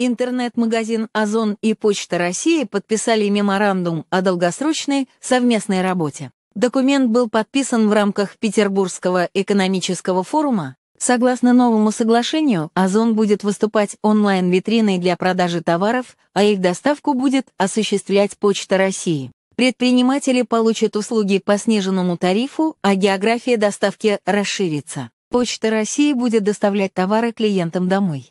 Интернет-магазин «Озон» и «Почта России» подписали меморандум о долгосрочной совместной работе. Документ был подписан в рамках Петербургского экономического форума. Согласно новому соглашению, «Озон» будет выступать онлайн-витриной для продажи товаров, а их доставку будет осуществлять Почта России. Предприниматели получат услуги по сниженному тарифу, а география доставки расширится. Почта России будет доставлять товары клиентам домой.